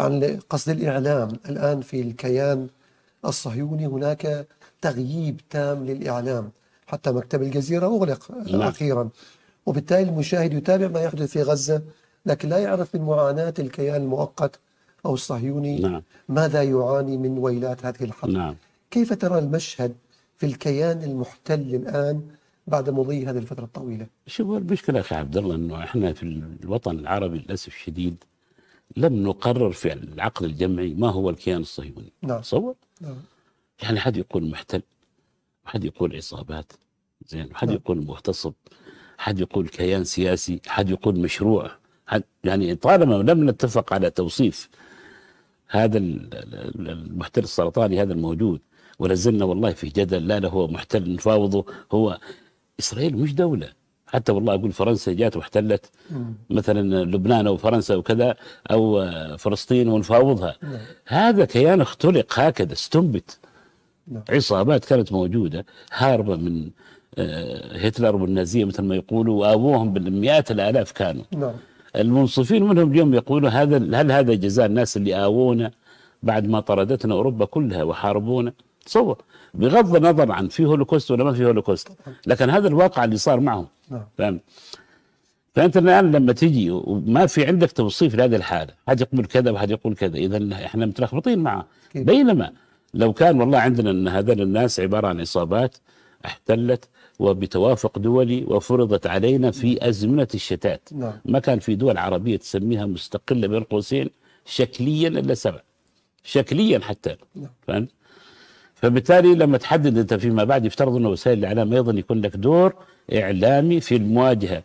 عن قصد الإعلام الآن في الكيان الصهيوني هناك تغييب تام للإعلام حتى مكتب الجزيرة أغلق لا. نعم. أخيرا وبالتالي المشاهد يتابع ما يحدث في غزة لكن لا يعرف من معاناة الكيان المؤقت أو الصهيوني نعم. ماذا يعاني من ويلات هذه الحرب نعم. كيف ترى المشهد في الكيان المحتل الآن بعد مضي هذه الفترة الطويلة شوف المشكلة أخي عبد الله أنه إحنا في الوطن العربي للأسف الشديد لم نقرر في العقد الجمعي ما هو الكيان الصهيوني نعم تصور نعم. يعني حد يقول محتل حد يقول عصابات زين حد نعم. يقول مغتصب حد يقول كيان سياسي حد يقول مشروع حد يعني طالما لم نتفق على توصيف هذا المحتل السرطاني هذا الموجود ولازلنا والله في جدل لا لا هو محتل نفاوضه هو اسرائيل مش دوله حتى والله اقول فرنسا جات واحتلت مثلا لبنان او فرنسا وكذا او آه، فلسطين ونفاوضها نعم. هذا كيان اختلق هكذا استنبت نعم. عصابات كانت موجوده هاربه من آه، هتلر والنازيه مثل ما يقولوا وابوهم بالمئات الالاف كانوا نعم. المنصفين منهم اليوم يقولوا هذا هل هذا جزاء الناس اللي آوونا بعد ما طردتنا اوروبا كلها وحاربونا تصور بغض النظر عن في هولوكوست ولا ما في هولوكوست لكن هذا الواقع اللي صار معهم نعم. فهمت فانت الان لما تجي وما في عندك توصيف لهذه الحاله، حد يقول كذا وحد يقول كذا، اذا احنا متلخبطين معه، بينما لو كان والله عندنا ان هذول الناس عباره عن عصابات احتلت وبتوافق دولي وفرضت علينا في نعم. ازمنه الشتات، نعم. ما كان في دول عربيه تسميها مستقله بين قوسين شكليا الا سبع. شكليا حتى فهمت؟ فبالتالي لما تحدد انت فيما بعد يفترض ان وسائل الاعلام ايضا يكون لك دور إعلامي في المواجهة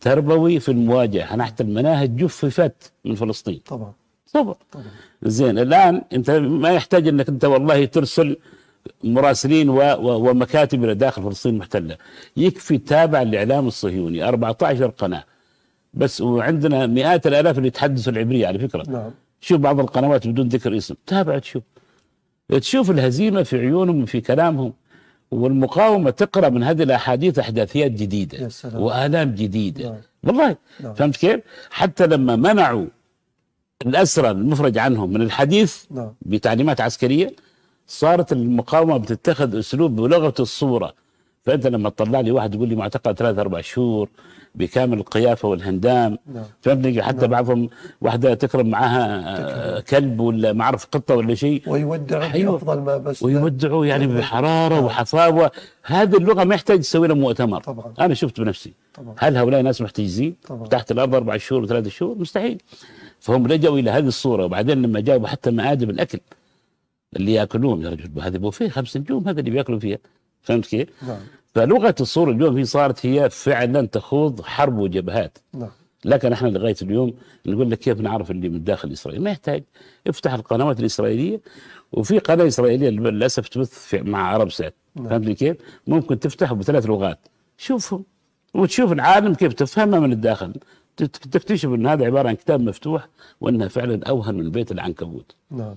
تربوي في المواجهة حتى المناهج جففت من فلسطين طبعا طبعا, طبعا. زين الآن أنت ما يحتاج أنك أنت والله ترسل مراسلين و و ومكاتب إلى داخل فلسطين المحتلة يكفي تابع الإعلام الصهيوني 14 قناة بس وعندنا مئات الآلاف اللي يتحدثوا العبرية على فكرة نعم. شوف بعض القنوات بدون ذكر اسم تابع تشوف تشوف الهزيمة في عيونهم وفي كلامهم والمقاومة تقرأ من هذه الأحاديث أحداثيات جديدة وآلام جديدة نعم. والله نعم. فهمت كيف حتى لما منعوا الأسرى المفرج عنهم من الحديث نعم. بتعليمات عسكرية صارت المقاومة بتتخذ أسلوب بلغة الصورة فأنت لما تطلع لي واحد يقول لي معتقل ثلاث أربع شهور بكامل القيافه والهندام نعم. فهمتني حتى نعم. بعضهم واحده تكرم معها آه، تكرم. كلب ولا ما اعرف قطه ولا شيء ويودعوا أيوة. افضل ما بس ويودعوا يعني نعم. بحراره نعم. وحفاوه هذه اللغه ما يحتاج تسوي لها مؤتمر طبعا. انا شفت بنفسي طبعا. هل هؤلاء ناس محتجزين طبعا. تحت الارض اربع شهور وثلاث شهور مستحيل فهم لجوا الى هذه الصوره وبعدين لما جابوا حتى مآدب الاكل اللي ياكلون يا رجل هذه بوفيه خمس نجوم هذا اللي بياكلوا فيها فهمت كيف؟ نعم. فلغه الصوره اليوم هي صارت هي فعلا تخوض حرب وجبهات نعم لكن احنا لغايه اليوم نقول لك كيف نعرف اللي من داخل اسرائيل ما يحتاج افتح القنوات الاسرائيليه وفي قناه اسرائيليه للاسف تبث مع عرب سات نعم. فهمتني كيف؟ ممكن تفتح بثلاث لغات شوفهم وتشوف العالم كيف تفهمها من الداخل تكتشف ان هذا عباره عن كتاب مفتوح وانها فعلا اوهن من بيت العنكبوت نعم